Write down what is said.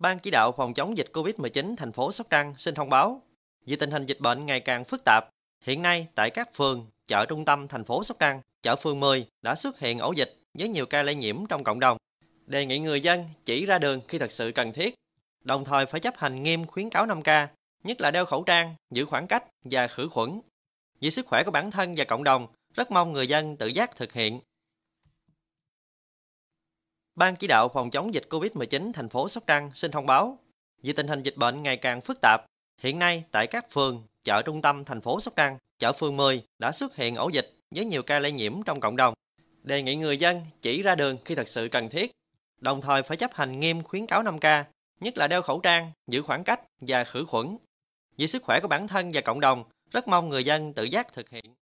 Ban chỉ đạo phòng chống dịch COVID-19 thành phố Sóc Trăng xin thông báo, vì tình hình dịch bệnh ngày càng phức tạp, hiện nay tại các phường, chợ trung tâm thành phố Sóc Trăng, chợ phường 10 đã xuất hiện ổ dịch với nhiều ca lây nhiễm trong cộng đồng. Đề nghị người dân chỉ ra đường khi thật sự cần thiết, đồng thời phải chấp hành nghiêm khuyến cáo 5K, nhất là đeo khẩu trang, giữ khoảng cách và khử khuẩn. Vì sức khỏe của bản thân và cộng đồng, rất mong người dân tự giác thực hiện Ban chỉ đạo phòng chống dịch COVID-19 thành phố Sóc Trăng xin thông báo, vì tình hình dịch bệnh ngày càng phức tạp, hiện nay tại các phường, chợ trung tâm thành phố Sóc Trăng, chợ phường 10 đã xuất hiện ổ dịch với nhiều ca lây nhiễm trong cộng đồng. Đề nghị người dân chỉ ra đường khi thật sự cần thiết, đồng thời phải chấp hành nghiêm khuyến cáo 5K, nhất là đeo khẩu trang, giữ khoảng cách và khử khuẩn. Vì sức khỏe của bản thân và cộng đồng, rất mong người dân tự giác thực hiện.